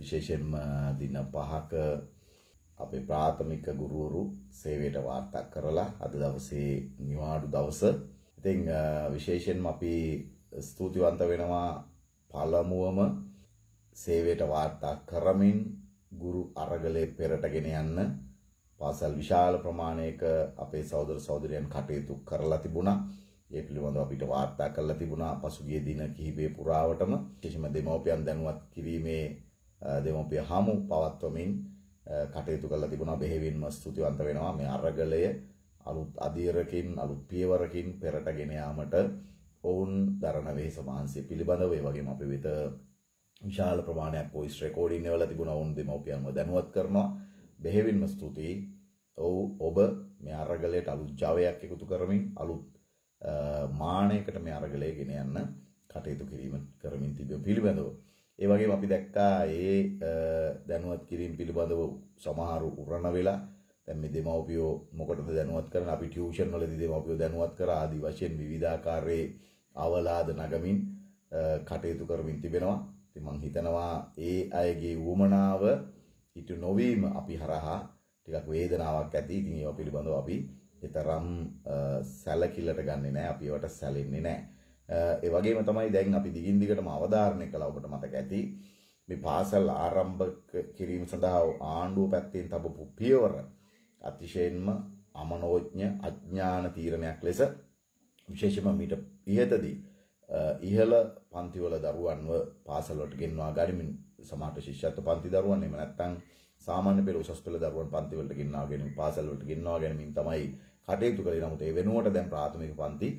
විශේෂයෙන්ම දින 5ක අපේ ප්‍රාථමික ගුරුවරු සේවයට වාර්තා කරලා අද දවසේ නිවාඩු දවස. ඉතින් විශේෂයෙන්ම අපි ස්තුතිවන්ත වෙනවා පළමුවම සේවයට වාර්තා කරමින් ගුරු අරගලේ පෙරටගෙන යන්න පාසල් විශාල ප්‍රමාණයක අපේ සහෝදර සහෝදරියන් කටයුතු කරලා තිබුණා. ඒ පිළිබඳව අපිට වාර්තා කරලා තිබුණා පසුගිය දින කිහිපය පුරාවටම විශේෂම දෙමව්පියන් දැනුවත් කිරීමේ දෙමෝපිය හමු පවත්වමින් කටයුතු කරලා තිබුණා බෙහෙවින්ම ස්තුතිවන්ත වෙනවා මේ අරගලය අලුත් අධීරකින් අලුත් පියවරකින් පෙරට ගෙන යාමට ඔවුන් දරණ වෙහෙස මහන්සිය පිළිබඳව ඒ වගේම අපි වෙත විශාල ප්‍රමාණයක් පොයිස් රෙකෝඩින් වල තිබුණ ඔවුන් දෙමව්පියන්ව දැනුවත් කරනවා බෙහෙවින්ම ස්තුතියි ඔව් ඔබ මේ අරගලයට අලුත් ජවයක් එකතු කරමින් අලුත් මානයකට මේ අරගලය ගෙන යන්න කටයුතු කිරීම කරමින් තිබෙන පිළිබඳව ඒ වගේම අපි දැක්කා ඒ දැනුවත් කිරීම පිළිබඳව සමහරු උරණ වෙලා දැන් මේ දෙමව්පියෝ මොකටද දැනුවත් කරන්නේ අපි ටියුෂන් වලදී දෙමව්පියෝ දැනුවත් කරා ආදි වශයෙන් විවිධාකාරයේ අවලාද නගමින් කටයුතු කරමින් තිබෙනවා. ඉතින් මම හිතනවා ඒ අයගේ වුමනාව ඉටු නොවීම අපි හරහා ටිකක් වේදනාවක් ඇති. ඉතින් ඒවා පිළිබඳව අපි තරම් සැලකිල්ලට ගන්නෙ නෑ. අපි ඒවට සැලෙන්නේ නෑ. ඒ වගේම තමයි දැන් අපි දිගින් දිගටම අවධාරණය කළා ඔබට මතක ඇති මේ පාසල් ආරම්භ කිරීම සඳහා ආණ්ඩුව පැත්තෙන් තබපු පියවර අතිශයින්ම අමනෝඥ අඥාන තීරණයක් ලෙස විශේෂම මීට ඉහතදී ඉහළ පන්තිවල දරුවන්ව පාසල්වලට ගෙන්වා ගනිමින් සමහර ශිෂ්‍යත්ව පන්ති දරුවන් එහෙම නැත්නම් සාමාන්‍ය පෙළ උසස් පෙළ දරුවන් පන්තිවලට ගෙන්වා ගෙනින් පාසල්වලට ගෙන්වා ගැනීමෙන් තමයි කටයුතු කළේ. නමුත් ඒ වෙනුවට දැන් ප්‍රාථමික පන්ති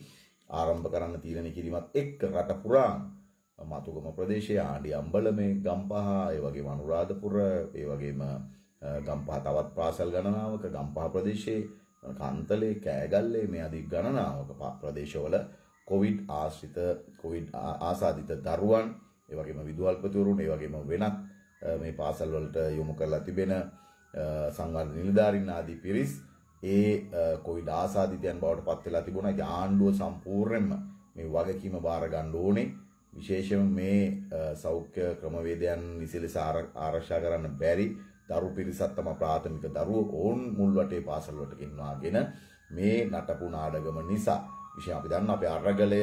ආරම්භ කරන්න තීරණය කිරීමත් එක්ක රට පුරා මතුගම ප්‍රදේශයේ ආණ්ඩි අම්බලමේ ගම්පහ ඒ වගේම අනුරාධපුර ඒ වගේම ගම්පහ තවත් පාසල් ගණනාවක ගම්පහ ප්‍රදේශයේ කන්තලේ කෑගල්ලේ මේ අධික ගණනාවක ප්‍රදේශවල කොවිඩ් ආශ්‍රිත කොවිඩ් ආසාදිත දරුවන් ඒ වගේම විදුහල්පතිවරුන් ඒ වගේම වෙනත් මේ පාසල් වලට යොමු කරලා තිබෙන සංවර්ධන නිලධාරීන් ආදී පිරිස් ඒ කොවිඩ් ආසාදිතයන් බවට පත් වෙලා තිබුණා. ඒ ආණ්ඩුව සම්පූර්ණයෙන්ම මේ වගකීම බාර ගන්න ඕනේ. විශේෂයෙන් මේ සෞඛ්‍ය ක්‍රමවේදයන් නිසිලෙස ආරක්ෂා කරන්න බැරි දරු පිරිසක් තම ප්‍රාථමික දරුවෝ ඕන් මුල් වටේ පාසල් වලට ගෙනවාගෙන මේ නටපු නාඩගම නිසා විශේෂ අපි දන්න අපේ අරගලය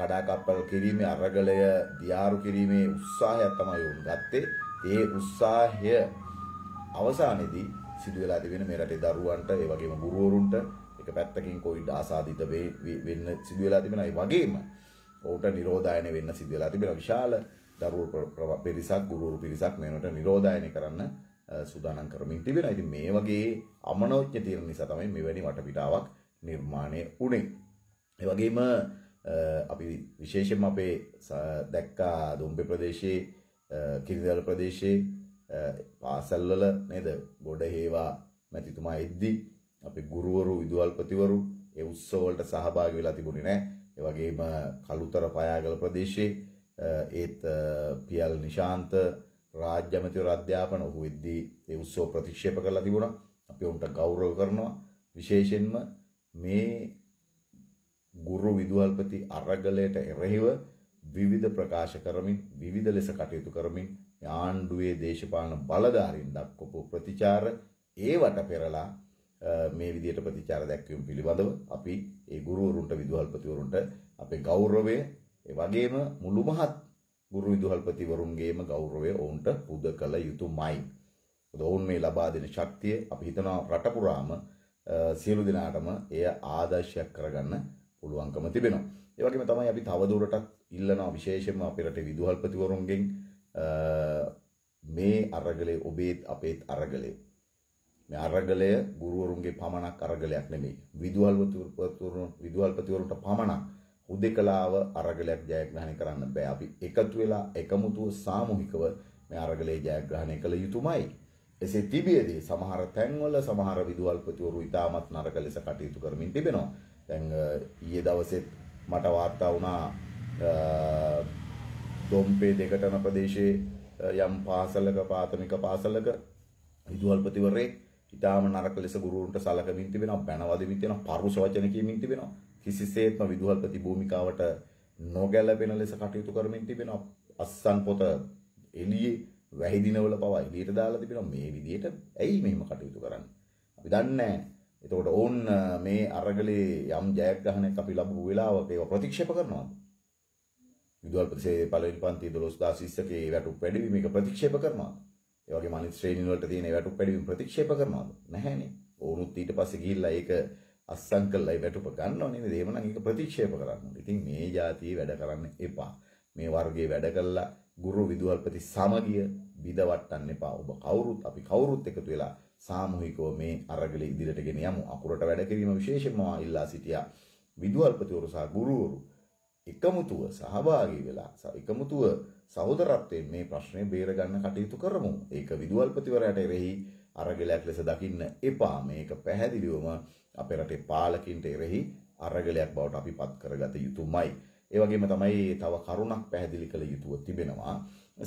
කඩාකප්පල් කිරීමේ අරගලය දියාරු කිරීමේ උත්සාහයක් තමයි වුන් ගත්තේ ඒ උත්සාහය අවසානයේදී සිදු වෙලා තිබෙන මේ රටේ දරුවන්ට ඒ වගේම ගුරුවරුන්ට එක පැත්තකින් කොවිඩ් ආසාදිත වෙන්න සිදු වෙලා තිබෙනවා. ඒ වගේම ඔහුට නිරෝධායන වෙන්න සිදු වෙලා තිබෙනවා. විශාල දරුවෝ පිරිසක් ගුරුවරු පිරිසක් මේනට නිරෝධායනය කරන්න සූදානම් කරමින් තිබෙනවා. ඉතින් මේ වගේ අමනෝඥ තීරණ නිසා තමයි මෙවැනි වටපිටාවක් නිර්මාණය වුණේ. ඒ වගේම අපි විශේෂයෙන්ම අපේ දැක්කා දුම්බේ ප්‍රදේශයේ කිරිදල ප්‍රදේශයේ පාසල්වල නේද ගොඩ හේවා මැතිතුමා එද්දි අපේ ගුරුවරු විදුහල්පතිවරු ඒ උත්සව වලට සහභාගී වෙලා තිබුණේ නැහැ. ඒ වගේම කලුතර පයාගල ප්‍රදේශයේ ඒත් පියල් නිශාන්ත රාජ්‍ය අමාත්‍යවරු අධ්‍යාපන ඔහු වෙද්දී ඒ උත්සව ප්‍රතික්ෂේප කරලා තිබුණා. අපි උන්ට ගෞරව කරනවා. විශේෂයෙන්ම මේ ගුරු විදුහල්පති අරගලයට එරෙහිව විවිධ ප්‍රකාශ කරමින් විවිධ ලෙස කටයුතු කරමින් ආණ්ඩුවේ දේශපාලන බලධාරීන් දක්වපු ප්‍රතිචාර ඒවට පෙරලා මේ විදිහට ප්‍රතිචාර දැක්වීම පිළිබඳව අපි ඒ ගුරුවරුන්ට විදුහල්පතිවරුන්ට අපේ ගෞරවය ඒ වගේම මුළු මහත් ගුරු විදුහල්පතිවරුන්ගේම ගෞරවය ඔවුන්ට පුද කළ යුතුමයි. ඔවුන් මේ ලබා දෙන ශක්තිය අපි හිතනවා රට පුරාම සියලු දෙනාටම එය ආදර්ශයක් කරගන්න පුළුවන්කම තිබෙනවා. ඒ වගේම තමයි අපි තව දුරටත් ඉල්ලනවා විශේෂයෙන්ම අපේ රටේ විදුහල්පතිවරුන්ගෙන් මේ අරගලේ ඔබේත් අපේත් අරගලේ මේ අරගලය ගුරුවරුන්ගේ පමණක් අරගලයක් නෙමෙයි විදුහල්පතිවරුන් විදුහල්පතිවරුන්ට පමණක් හුදෙකලාව අරගලයක් ජයග්‍රහණය කරන්න බෑ අපි එකතු වෙලා එකමුතුව සාමූහිකව මේ අරගලේ ජයග්‍රහණය කළ යුතුමයි එසේ තිබියදී සමහර තැන්වල සමහර විදුහල්පතිවරු ඉතාමත් නරක ලෙස කටයුතු කරමින් තිබෙනවා දැන් ඊයේ දවසෙත් මට වාර්තා වුණා දොම්පේ දෙකටන ප්‍රදේශයේ යම් පාසලක ප්‍රාථමික පාසලක විදුහල්පතිවරේ ඉතාම නරක ලෙස ගුරුවරුන්ට සලකමින් තිබෙනවා බැනවදමින් තියෙනවා පරුෂ වචන කියමින් තිබෙනවා කිසිසේත්ම විදුහල්පති භූමිකාවට නොගැලපෙන ලෙස කටයුතු කරමින් තිබෙනවා අස්සන් පොත එළියේ වැහි දිනවල පවා එළියට දාලා තිබෙනවා මේ විදිහට ඇයි මෙහෙම කටයුතු කරන්නේ අපි දන්නේ නැහැ එතකොට ඔවුන් මේ අරගලේ යම් ජයග්‍රහණයක් අපි ලැබුව වෙලාවක ඒක ප්‍රතික්ෂේප කරනවාද විදුහල් ප්‍රදේශයේ පළවෙනි පන්තියේ 12000 ශිෂ්‍යකේ වැටුප් වැඩිවීම එක ප්‍රතික්ෂේප කරනවාද? ඒ වගේම අනිත් ශ්‍රේණීන් වලට තියෙන වැටුප් වැඩිවීම ප්‍රතික්ෂේප කරනවාද? නැහැනේ. ඕනුත් ඊට පස්සේ ගිහිල්ලා ඒක අස්සම් කළා ඒ වැටුප ගන්නව නේද? එහෙමනම් ඒක ප්‍රතික්ෂේප කරන්න ඕනේ. ඉතින් මේ જાතියේ වැඩ කරන්න එපා. මේ වර්ගයේ වැඩ කළා ගුරු විදුහල්පති සමගිය බිඳවට්ටන්න එපා. ඔබ කවුරුත් අපි කවුරුත් එකතු වෙලා සාමූහිකව මේ අරගල ඉදිරියට ගෙන යමු. අකුරට වැඩ කිරීම විශේෂයෙන්ම ඉල්ලා සිටියා. විදුහල්පතිවරු සහ ගුරුවරු එකමුතුව සහභාගී වෙලා එකමුතුව සහෝදරත්වයෙන් මේ ප්‍රශ්නේ බේරගන්න කටයුතු කරමු. ඒක විදුහල්පතිවරයාට එරෙහි අරගලයක් ලෙස දකින්න එපා. මේක පැහැදිලිවම අපේ රටේ පාලකින්ට එරෙහි අරගලයක් බවට අපි පත් කරගත යුතුමයි. ඒ වගේම තමයි තව කරුණක් පැහැදිලි කළ යුතුව තිබෙනවා.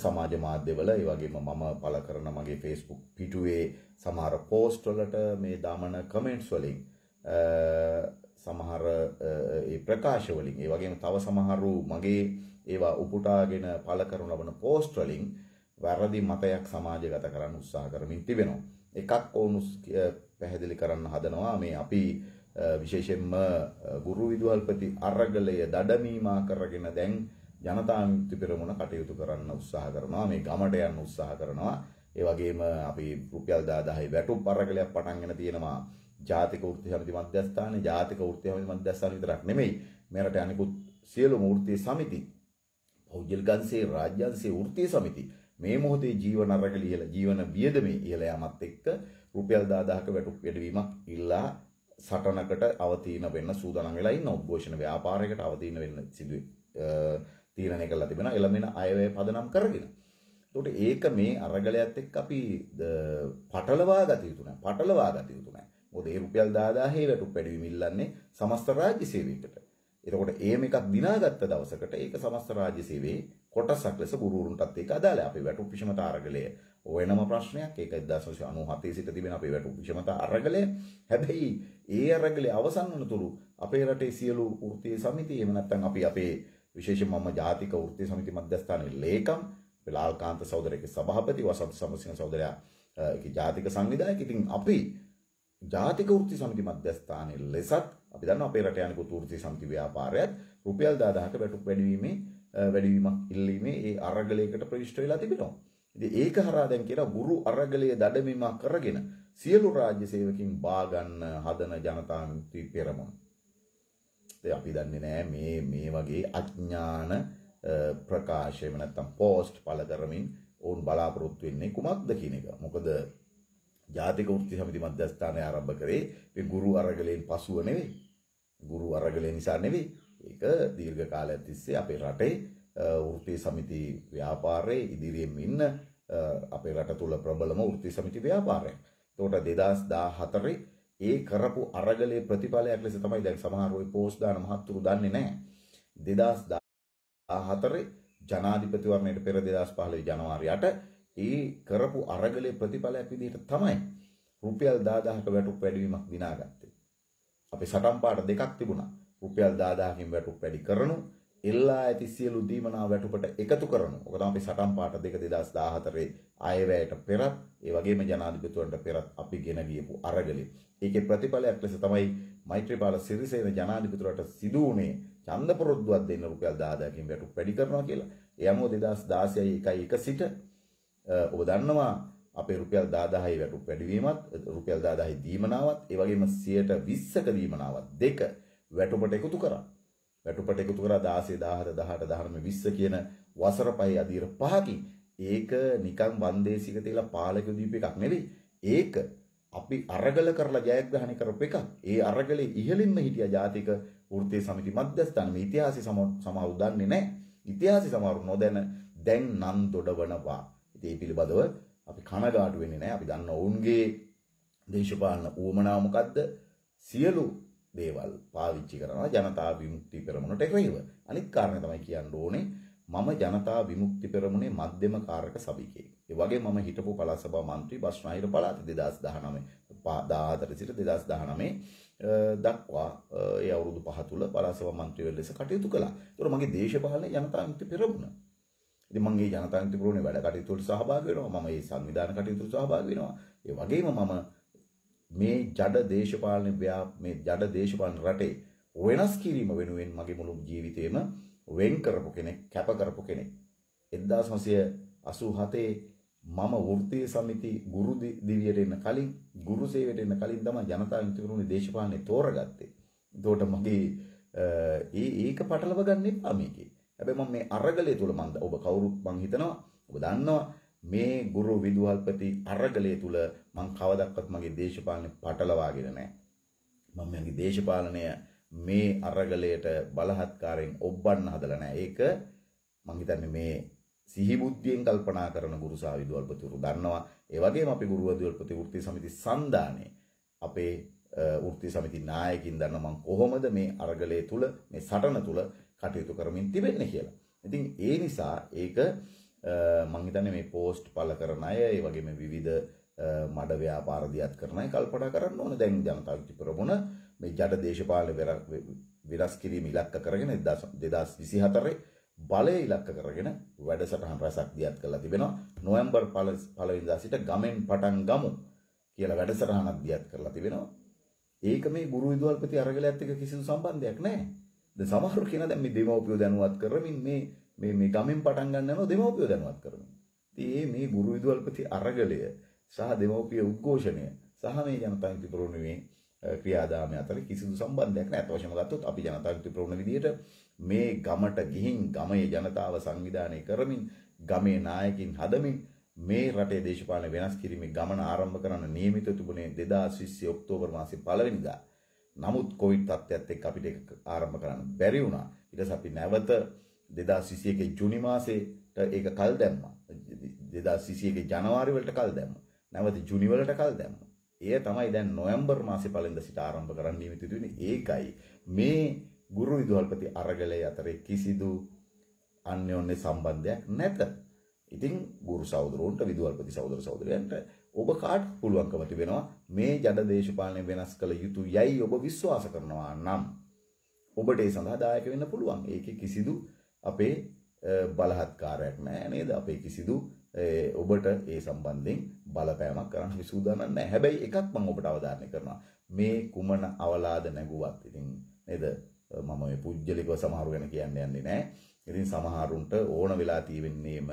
සමාජ මාධ්‍යවල ඒ වගේම මම පළ කරන මගේ Facebook පිටුවේ සමහර post වලට මේ දාමන comments වලින් සමහර ඒ ප්‍රකාශ වලින් ඒ වගේම තව සමහරු මගේ ඒවා උපුටාගෙන පළ කරනු ලබන පෝස්ට් වලින් වැරදි මතයක් සමාජගත කරන්න උත්සාහ කරමින් තිබෙනවා. එකක් ඔවුන් පැහැදිලි කරන්න හදනවා මේ අපි විශේෂයෙන්ම ගුරු විදුහල්පති අරගලය දඩමීමා කරගෙන දැන් ජනතා විමුක්ති පෙරමුණ කටයුතු කරන්න උත්සාහ කරනවා මේ ගමට යන්න උත්සාහ කරනවා ඒ වගේම අපි රුපියල් 10000 වැටුප් අරගලයක් පටන්ගෙන තියෙනවා ජාතික වෘත්ති සමිති මධ්‍යස්ථානයේ ජාතික වෘත්ති සමිති මධ්‍යස්ථාන විතරක් නෙමෙයි මේ රටේ අනිකුත් සියලුම වෘත්ති සමිති පෞද්ගලිකංශේ රාජ්‍යංශේ වෘත්ති සමිති මේ මොහොතේ ජීවන අරගල ඉහළ ජීවන වියදමේ ඉහළ යාමත් එක්ක රුපියල් 10000ක වැටුප් වැඩිවීමක් ඉල්ලා සටනකට අවතීන වෙන්න සූදානම් වෙලා ඉන්න උද්ඝෝෂණ ව්‍යාපාරයකට අවතීන වෙන්න සිදුවේ තීරණය කරලා තිබෙනවා එළමෙන අයවැය පදනම් කරගෙන. එතකොට ඒක මේ අරගලයත් එක්ක අපි පටලවා ගත යුතු නැහැ. පටලවා ගත යුතු නැහැ. මොකද ඒ රුපියල් 10000 වැටුප් පැඩවීම ඉල්ලන්නේ සමස්ත රාජ්‍ය සේවයකට. එතකොට ඒම එකක් දිනාගත්ත දවසකට ඒක සමස්ත රාජ්‍ය සේවයේ කොටසක් ලෙස ගුරුවරුන්ටත් ඒක අදාළයි. අපේ වැටුප් විෂමතා අරගලය වෙනම ප්‍රශ්නයක්. ඒක 1997 සිට තිබෙන අපේ වැටුප් විෂමතා අරගලය. හැබැයි ඒ අරගලේ අවසන් වනතුරු අපේ රටේ සියලු වෘත්තීය සමිති එහෙම නැත්නම් අපි අපේ විශේෂයෙන්ම මම ජාතික වෘත්තීය සමිති මධ්‍යස්ථානයේ ලේකම් ලාල්කාන්ත සහෝදරයාගේ සභාපති වසන්ත සමසිංහ සහෝදරයා ඒකේ ජාතික සංවිධායක. ඉතින් අපි ජාතික වෘත්ති සමිති මධ්‍යස්ථානයේ ලෙසත් අපි දන්නවා අපේ රට යනකොට වෘත්ති සමිති ව්‍යාපාරයත් රුපියල් 10000ක වැටුප් වැඩිවීමේ වැඩිවීමක් ඉල්ලීමේ ඒ අරගලයකට ප්‍රවිෂ්ඨ වෙලා තිබෙනවා. ඉතින් ඒක හරහා දැන් කියලා ගුරු අරගලයේ දඩමීම කරගෙන සියලු රාජ්‍ය සේවකින් බා ගන්න හදන ජනතා විමුක්ති පෙරමුණ. ඉතින් අපි දන්නේ නෑ මේ මේ වගේ අඥාන ප්‍රකාශය එහෙම නැත්නම් පෝස්ට් පළ කරමින් ඔවුන් බලාපොරොත්තු වෙන්නේ කුමක්ද කියන එක. මොකද ජාතික වෘත්ති සමිති මධ්‍යස්ථානය ආරම්භ කරේ මේ ගුරු අරගලයෙන් පසුව නෙවෙයි. ගුරු අරගලය නිසා නෙවෙයි. ඒක දීර්ඝ කාලයක් තිස්සේ අපේ රටේ වෘත්ති සමිති ව්‍යාපාරයේ ඉදිරියෙන් ඉන්න අපේ රට තුල ප්‍රබලම වෘත්ති සමිති ව්‍යාපාරයක්. එතකොට 2014 ඒ කරපු අරගලයේ ප්‍රතිඵලයක් ලෙස තමයි දැන් සමහර ওই පෝස්ට් දාන මහත්තුරු දන්නේ නැහැ. 2014 ජනාධිපතිවරණයට පෙර 2015 ජනවාරි 8 ඒ කරපු අරගලේ ප්‍රතිඵලයක් විදිහට තමයි රුපියල් 10000ක වැටුප් වැඩිවීමක් දිනාගත්තේ. අපි සටන් පාට දෙකක් තිබුණා. රුපියල් 10000කින් වැටුප් වැඩි කරනු, එල්ලා ඇති සියලු දීමනා වැටුපට එකතු කරනු. ඔක තමයි අපි සටන් පාට දෙක 2014 අයවැයට පෙරත්, ඒ වගේම ජනාධිපතිවරට පෙරත් අපි ගෙන ගියපු අරගලේ. ඒකේ ප්‍රතිඵලයක් ලෙස තමයි මෛත්‍රීපාල සිරිසේන ජනාධිපතිවරට සිදු වුණේ ඡන්ද ප්‍රොද්දුවක් දෙන්න රුපියල් 10000කින් වැටුප් වැඩි කරනවා කියලා. ඒ අනුව 2016 1 සිට ඔබ දන්නවා අපේ රුපියල් 10000යි වැටු වැඩිවීමත් රුපියල් 10000යි දීමනාවත් ඒ වගේම 120ක දීමනාවත් දෙක වැටුපට එකතු කරා. වැටුපට එකතු කරා 16 17 18 19 කියන වසර පහේ අධීර පහකින් ඒක නිකන් වන්දේසික තියලා පාලක දීප එකක් නෙවෙයි. ඒක අපි අරගල කරලා ජයග්‍රහණය කරපු එක. ඒ අරගලේ ඉහළින්ම හිටියා ජාතික වෘත්තීය සමිති මධ්‍යස්ථාන මේ ඉතිහාසය සමහරු දන්නේ නැහැ. ඉතිහාසය සමහරු නොදැන දැන් නම් දොඩවනවා. ඉතින් ඒ පිළිබඳව අපි කනගාටු වෙන්නේ නැහැ. අපි දන්න ඔවුන්ගේ දේශපාලන ඌමනාව මොකද්ද? සියලු දේවල් පාවිච්චි කරනවා ජනතා විමුක්ති පෙරමුණට එරෙහිව. අනිත් කාරණේ තමයි කියන්න ඕනේ මම ජනතා විමුක්ති පෙරමුණේ මධ්‍යම කාරක සභිකයෙක්. ඒ වගේ මම හිටපු පළාත් සභා මන්ත්‍රී බස්නාහිර පළාත 2019 14 සිට 2019 දක්වා ඒ අවුරුදු පහ තුල පළාත් සභා මන්ත්‍රී වෙලෙස කටයුතු කළා. ඒතකොට මගේ දේශපාලන ජනතා විමුක්ති පෙරමුණ ඉතින් මම මේ ජනතාන්ත්‍රික පුරෝණේ වැඩ කටයුතු වලට සහභාගී වෙනවා. මම මේ සංවිධාන කටයුතු වලට සහභාගී වෙනවා. ඒ වගේම මම මේ ජඩ දේශපාලන මේ ජඩ දේශපාලන රටේ වෙනස් කිරීම වෙනුවෙන් මගේ මුළු ජීවිතේම වෙන් කරපු කෙනෙක්, කැප කරපු කෙනෙක්. 1987 මම වෘත්තීය සමිති ගුරු දිවියට එන්න කලින්, ගුරු සේවයට එන්න කලින් තමයි ජනතාන්ත්‍රික පුරෝණේ දේශපාලනේ තෝරගත්තේ. එතකොට මගේ ඒ ඒක පටලව ගන්න එපා මේකේ. හැබැයි මම මේ අරගලය තුල මම ඔබ කවුරුත් මම හිතනවා ඔබ දන්නවා මේ ගුරු විදුහල්පති අරගලය තුල මම කවදාවත් මගේ දේශපාලනේ පටලවාගෙන නැහැ. මම මගේ දේශපාලනය මේ අරගලයට බලහත්කාරයෙන් ඔබන්න හදලා නැහැ. ඒක මම හිතන්නේ මේ සිහිබුද්ධියෙන් කල්පනා කරන ගුරු සාවිදුවල්පතිවරු දන්නවා. ඒ වගේම අපි ගුරු විදුහල්පති වෘත්ති සමිති සන්දානේ අපේ වෘත්ති සමිති නායකින් දන්න මම කොහොමද මේ අරගලය තුල මේ සටන තුල කටයුතු කරමින් තිබෙන්නේ කියලා. ඉතින් ඒ නිසා ඒක මං හිතන්නේ මේ පෝස්ට් පළ කරන අය ඒ වගේම විවිධ මඩ ව්‍යාපාර දියත් කරන අය කල්පනා කරන්න ඕනේ දැන් ජනතා ප්‍රමුණ මේ ජඩ දේශපාලන විරස් කිරීම ඉලක්ක කරගෙන 2024 බලය ඉලක්ක කරගෙන වැඩසටහන් රැසක් දියත් කරලා තිබෙනවා නොවැම්බර් පළවෙනිදා සිට ගමෙන් පටන් ගමු කියලා වැඩසටහනක් දියත් කරලා තිබෙනවා ඒක මේ ගුරු විදුහල්පති අරගලයත් එක්ක කිසිදු සම්බන්ධයක් නැහැ දැන් සමහරව කියන දැන් මේ දෙමව්පියෝ දැනුවත් කරමින් මේ මේ මේ ගමෙන් පටන් ගන්න යනවා දෙමව්පියෝ දැනුවත් කරමින්. ඉතින් මේ ගුරු විදුල්පති අරගලය සහ දෙමව්පිය උද්ඝෝෂණය සහ මේ ජනතා විමුක්ති පෙරමුණේ ක්‍රියාදාමය අතර කිසිදු සම්බන්ධයක් නැහැ. අතවශ්‍යම ගත්තොත් අපි ජනතා විමුක්ති පෙරමුණ විදිහට මේ ගමට ගිහින් ගමේ ජනතාව සංවිධානය කරමින් ගමේ නායකින් හදමින් මේ රටේ දේශපාලන වෙනස් කිරීමේ ගමන ආරම්භ කරන්න නියමිතව තිබුණේ 2020 ඔක්තෝබර් මාසයේ පළවෙනිදා. නමුත් කොවිඩ් තත්ත්වයත් එක්ක අපිට ඒක ආරම්භ කරන්න බැරි වුණා. ඊට පස්සේ අපි නැවත 2021 ජුනි මාසේට ඒක කල් දැම්මා. 2021 ජනවාරි වලට කල් දැම්මා. නැවත ජුනි වලට කල් දැම්මා. එය තමයි දැන් නොවැම්බර් මාසේ පළවෙනිදා සිට ආරම්භ කරන්න නියමිත වෙන්නේ. ඒකයි මේ ගුරු විදුහල්පති අරගලය අතරේ කිසිදු අන්‍යෝන්‍ය සම්බන්ධයක් නැත. ඉතින් ගුරු සහෝදරවන්ට විදුහල්පති සහෝදර සහෝදරයන්ට ඔබ කාට පුළුවන්කම තිබෙනවා මේ ජඩ දේශපාලනය වෙනස් කළ යුතු යයි ඔබ විශ්වාස කරනවා නම් ඔබට ඒ සඳහා දායක වෙන්න පුළුවන්. ඒකේ කිසිදු අපේ බලහත්කාරයක් නෑ නේද? අපේ කිසිදු ඔබට ඒ සම්බන්ධයෙන් බලපෑමක් කරන්න සූදානම් නෑ. හැබැයි එකක් මම ඔබට අවධාරණය කරනවා. මේ කුමන අවලාද නැගුවත් ඉතින් නේද? මම මේ පුජ්‍යලිකව සමහරු ගැන කියන්න යන්නේ නෑ. ඉතින් සමහරුන්ට ඕන වෙලා තියෙන්නේම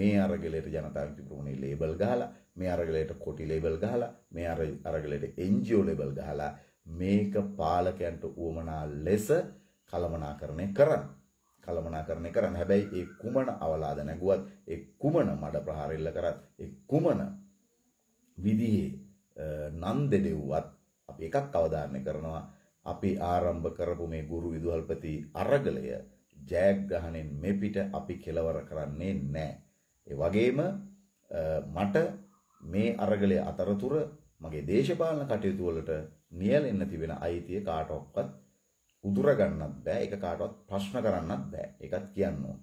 මේ අරගලයට ජනතාව විමුක්ති ප්‍රමුණේ ලේබල් ගහලා මේ අරගලයට කොටි ලේබල් ගහලා මේ අරගලයට NGO ලේබල් ගහලා මේක පාලකයන්ට උවමනා ලෙස කළමනාකරණය කරන්න. කළමනාකරණය කරන්න. හැබැයි ඒ කුමන අවලාද නැගුවත් ඒ කුමන මඩ ප්‍රහාරෙල්ල කරත් ඒ කුමන විදිහේ නන්දෙදෙව්වත් අපි එකක් අවධාරණය කරනවා අපි ආරම්භ කරපු මේ ගුරු විදුහල්පති අරගලය ජයග්‍රහණයෙන් මෙපිට අපි කෙලවර කරන්නේ නැහැ. ඒ වගේම මට මේ අරගලය අතරතුර මගේ දේශපාලන කටයුතු වලට නියැලෙන්න තිබෙන අයිතිය කාටවත් උදුර ගන්නත් බෑ ඒක කාටවත් ප්‍රශ්න කරන්නත් බෑ ඒකත් කියන්න ඕන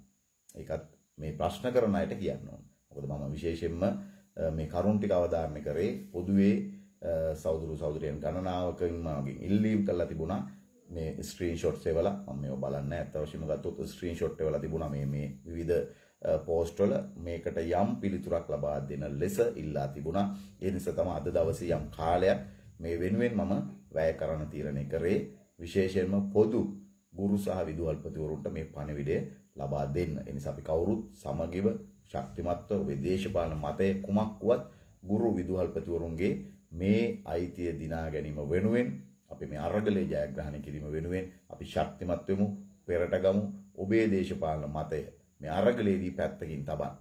ඒකත් මේ ප්‍රශ්න කරන අයට කියන්න ඕන මොකද මම විශේෂයෙන්ම මේ කරුණ ටික අවධාරණය කරේ පොදුවේ සෞදුරු සෞදුරියන් ගණනාවකින් මගෙන් ඉල්ලීම් කරලා තිබුණා මේ ස්ක්‍රීන්ෂොට්ස් ඒවලා මම මේව බලන්න ඇත්ත වශයෙන්ම ගත්තොත් ස්ක්‍රීන්ෂොට් ඒවලා තිබුණා මේ මේ විවිධ පෝස්ට්වල මේකට යම් පිළිතුරක් ලබා දෙන ලෙස ඉල්ලා තිබුණා. ඒ නිසා තමයි අද දවසේ යම් කාලයක් මේ වෙනුවෙන් මම වැය කරන්න තීරණය කරේ. විශේෂයෙන්ම පොදු ගුරු සහ විදුහල්පතිවරුන්ට මේ පණිවිඩය ලබා දෙන්න. ඒ නිසා අපි කවුරුත් සමගිව ශක්තිමත්ව ඔබේ දේශපාලන මතය කුමක් වුවත් ගුරු විදුහල්පතිවරුන්ගේ මේ අයිතිය දිනා ගැනීම වෙනුවෙන් අපි මේ අරගලේ ජයග්‍රහණය කිරීම වෙනුවෙන් අපි ශක්තිමත් වෙමු පෙරට ගමු ඔබේ දේශපාලන මතය මේ අරගලේදී පැත්තකින් තබන්න.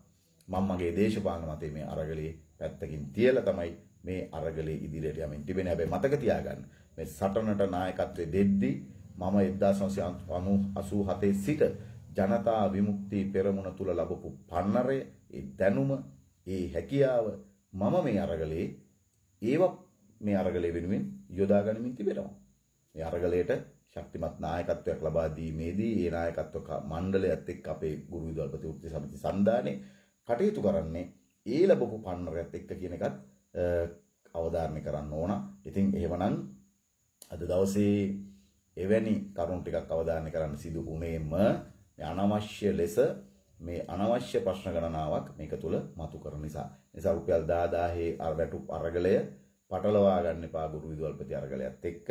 මම මගේ දේශපාලන මතය මේ අරගලේ පැත්තකින් තියලා තමයි මේ අරගලේ ඉදිරියට යමින් තිබෙන හැබැයි මතක තියාගන්න මේ සටනට නායකත්වයේ දෙද්දී මම 1987 සිට ජනතා විමුක්ති පෙරමුණ තුල ලැබපු පන්නරය ඒ දැනුම ඒ හැකියාව මම මේ අරගලේ ඒව මේ අරගලේ වෙනුවෙන් යොදා ගනිමින් තිබෙනවා. මේ අරගලයට ශක්තිමත් නායකත්වයක් ලබා දීමේදී ඒ නායකත්ව මණ්ඩලයත් එක්ක අපේ ගුරු විදුල්පති වෘත්ති සමිති සන්දානේ කටයුතු කරන්නේ ඒ ලැබපු පන්නරයත් එක්ක කියන එකත් අවධාරණය කරන්න ඕන. ඉතින් එහෙමනම් අද දවසේ එවැනි කරුණු ටිකක් අවධාරණය කරන්න සිදු වුණේම අනවශ්‍ය ලෙස මේ අනවශ්‍ය ප්‍රශ්න ගණනාවක් මේක තුල මතු කරන නිසා. නිසා රුපියල් 10000 අර වැටුප් අරගලය පටලවා ගන්න එපා ගුරු විදුල්පති අරගලයත් එක්ක.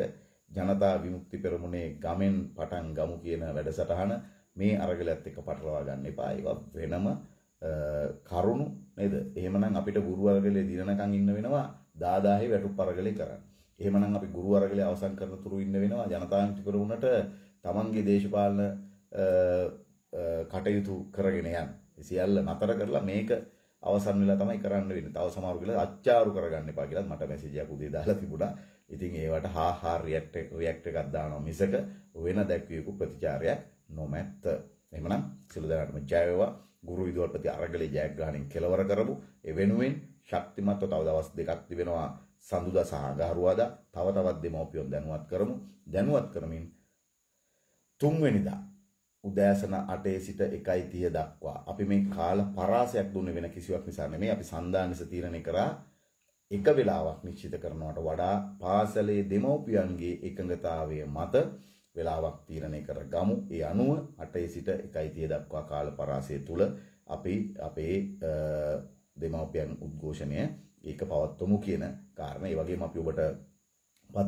ජනතා විමුක්ති පෙරමුණේ ගමෙන් පටන් ගමු කියන වැඩසටහන මේ අරගලත් එක්ක පටලවා ගන්න එපා. ඒවා වෙනම කරුණු නේද? එහෙමනම් අපිට ගුරු අරගලේ දිනනකම් ඉන්න වෙනවා. 10000 වැටුප් අරගලේ කරන්න. එහෙමනම් අපි ගුරු අරගලේ අවසන් කරන තුරු ඉන්න වෙනවා. ජනතා විමුක්ති පෙරමුණට Tamanගේ දේශපාලන කටයුතු කරගෙන යන්න. සියල්ල නතර කරලා මේක අවසන් වෙලා තමයි කරන්න වෙන්නේ. තව සමහරු කියලා අච්චාරු කරගන්න එපා කියලා මට මැසේජ් එකක් උදේ දාලා තිබුණා. ඉතින් ඒවට හා හා රියැක්ට් රියැක්ට් එකක් දානවා මිසක වෙන දැක්වියකු ප්‍රතිචාරයක් නොමැත. එහෙමනම් සියලු දෙනාටම ජය වේවා. ගුරු විදුහල්පති අරගලේ ජයග්‍රහණයෙන් කෙලවර කරමු. ඒ වෙනුවෙන් ශක්තිමත්ව තව දවස් දෙකක් තිබෙනවා සඳුදා සහ අඟහරුවාදා. තව තවත් දෙමව්පියන් දැනුවත් කරමු. දැනුවත් කරමින් තුන්වෙනිදා උදෑසන 8 සිට 1:30 දක්වා අපි මේ කාල පරාසයක් දුන්නේ වෙන කිසිවක් නිසා නෙමෙයි අපි සන්දානස තීරණය කරා එක වෙලාවක් නිශ්චිත කරනවට වඩා පාසලේ දෙමව්පියන්ගේ එකඟතාවය මත වෙලාවක් තීරණය කර ගමු. ඒ අනුව 8 සිට 1.30 දක්වා කාල පරාසය තුල අපි අපේ දෙමව්පියන් උද්ඝෝෂණය ඒක පවත්වමු කියන කාරණා. ඒ වගේම අපි ඔබට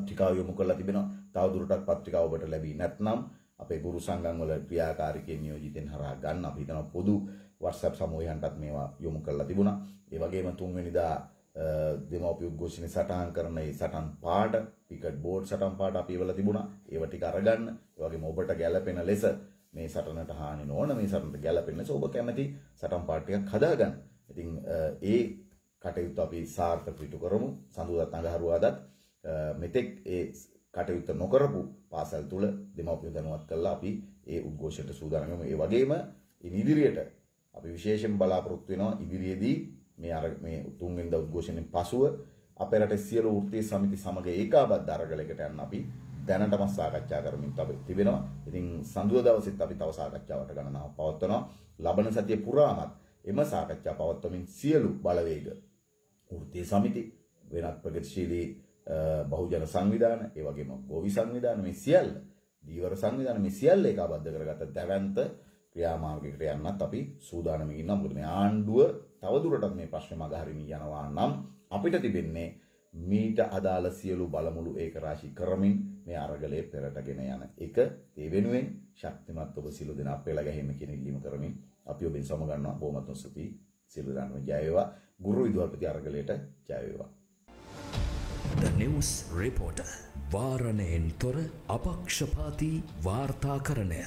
පත්‍රිකාව යොමු කරලා තිබෙනවා. තවදුරටත් පත්‍රිකාව ඔබට ලැබී නැත්නම් අපේ ගුරු සංගම් වල ක්‍රියාකාරීකේ නියෝජිතෙන් හරහා ගන්න අපි හිතන පොදු WhatsApp සමූහයන්ටත් මේවා යොමු කරලා තිබුණා. ඒ වගේම තුන්වෙනිදා දෙමව්පිය උද්ඝෝෂණේ සටහන් කරන ඒ සටන් පාඩ ටිකට් බෝඩ් සටන් පාඩ අපි ඉවලා තිබුණා. ඒව ටික අරගන්න. ඒ වගේම ඔබට ගැළපෙන ලෙස මේ සටනට හානි නොවන මේ සටනට ගැළපෙන ලෙස ඔබ කැමති සටන් පාඩ ටිකක් හදාගන්න. ඉතින් ඒ කටයුතු අපි සාර්ථක පිටු කරමු. සඳුදාත් අඟහරුවාදත් මෙතෙක් ඒ කටයුත්ත නොකරපු පාසල් තුල දෙමව්පිය දැනුවත් කළා අපි ඒ උද්ඝෝෂණයට සූදානම් වෙමු. ඒ වගේම ඉදිරියට අපි විශේෂයෙන් බලාපොරොත්තු වෙනවා ඉදිරියේදී මේ අර මේ තුන්වෙනිද උද්ඝෝෂණයෙන් පසුව අපේ රටේ සියලු වෘත්තීය සමිති සමග ඒකාබද්ධ අරගලයකට යන්න අපි දැනටම සාකච්ඡා කරමින් අපි තිබෙනවා. ඉතින් සඳුදා දවසෙත් අපි තව සාකච්ඡාවට ගණනාවක් පවත්වනවා. ලබන සතිය පුරාමත් එම සාකච්ඡා පවත්වමින් සියලු බලවේග වෘත්තීය සමිති වෙනත් ප්‍රගතිශීලී බහුජන සංවිධාන ඒ වගේම ගෝවි සංවිධාන මේ සියල්ල දීවර සංවිධාන මේ සියල්ල එකබද්ධ කරගත්ත දැවැන්ත ක්‍රියාමාර්ගයකට යන්නත් අපි සූදානමින් ඉන්නවා. මොකද මේ ආණ්ඩුව තවදුරටත් මේ ප්‍රශ්නේ මගහරින්න යනවා නම් අපිට තිබෙන්නේ මීට අදාළ සියලු බලමුළු ඒක රාශි කරමින් මේ අරගලයේ පෙරටගෙන යන එක ඒ වෙනුවෙන් ශක්තිමත් ඔබ සියලු දෙනා පෙළ ගැහිම කියන ඉල්ලීම කරමින් අපි ඔබෙන් සමු ගන්නවා බොහොමත්ම ස්තුතියි සියලු දෙනාටම ජය වේවා ගුරු විදුහල්පති අරගලයට ජය වේවා The News Reporter වාරණයෙන් තොර අපක්ෂපාතී වාර්තාකරණය